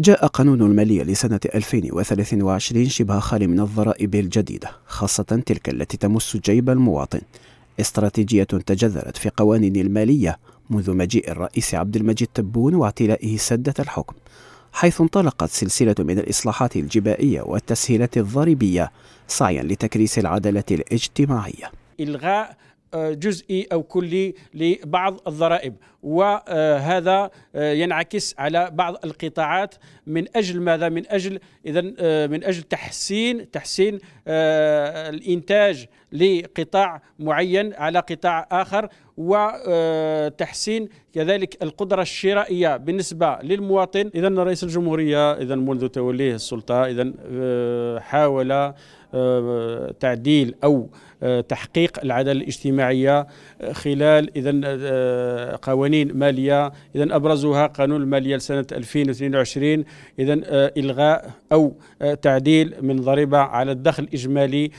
جاء قانون المالية لسنة 2023 شبه خالي من الضرائب الجديدة خاصة تلك التي تمس جيب المواطن استراتيجية تجذرت في قوانين المالية منذ مجيء الرئيس عبد المجيد تبون واعتلائه سدة الحكم حيث انطلقت سلسلة من الإصلاحات الجبائية والتسهيلات الضريبية سعيا لتكريس العدالة الاجتماعية إلغاء جزئي او كلي لبعض الضرائب وهذا آه، ينعكس على بعض القطاعات من اجل ماذا من اجل اذا آه، من اجل تحسين تحسين آه، الانتاج لقطاع معين على قطاع آخر وتحسين آه، كذلك القدرة الشرائية بالنسبة للمواطن إذا رئيس الجمهورية إذا منذ توليه السلطة إذا آه، حاول آه، تعديل أو تحقيق العداله الاجتماعيه خلال اذا قوانين ماليه اذا ابرزها قانون الماليه لسنه 2022 اذا الغاء او تعديل من ضريبه على الدخل الاجمالي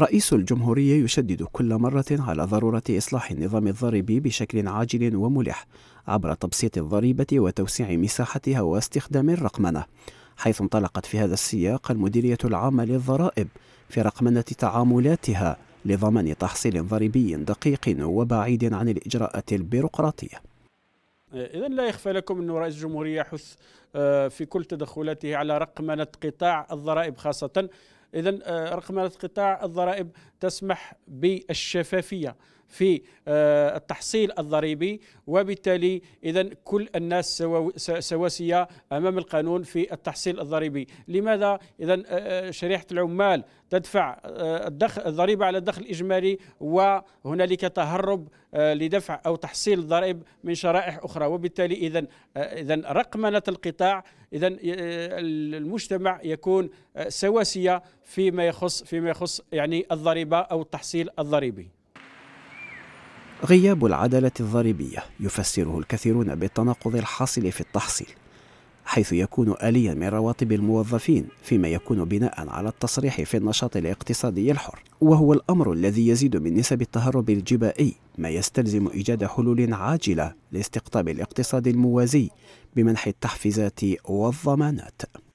رئيس الجمهورية يشدد كل مرة على ضرورة إصلاح النظام الضريبي بشكل عاجل وملح عبر تبسيط الضريبة وتوسيع مساحتها واستخدام الرقمنة، حيث انطلقت في هذا السياق المديرية العامة للضرائب في رقمنة تعاملاتها لضمان تحصيل ضريبي دقيق وبعيد عن الإجراءات البيروقراطية. إذا لا يخفى لكم أن رئيس الجمهورية يحث آه، في كل تدخلاته على رقمنة قطاع الضرائب خاصة إذا آه، رقمنة قطاع الضرائب تسمح بالشفافية في آه، التحصيل الضريبي وبالتالي اذا كل الناس سواسيه امام القانون في التحصيل الضريبي، لماذا اذا آه، شريحه العمال تدفع الدخل الضريبه على الدخل الاجمالي وهنالك تهرب لدفع او تحصيل الضرائب من شرائح اخرى وبالتالي اذا اذا رقمنه القطاع اذا المجتمع يكون سواسيه فيما يخص فيما يخص يعني الضريبه او التحصيل الضريبي. غياب العداله الضريبيه يفسره الكثيرون بالتناقض الحاصل في التحصيل حيث يكون آليا من رواتب الموظفين فيما يكون بناء على التصريح في النشاط الاقتصادي الحر وهو الأمر الذي يزيد من نسب التهرب الجبائي ما يستلزم إيجاد حلول عاجلة لاستقطاب الاقتصاد الموازي بمنح التحفيزات والضمانات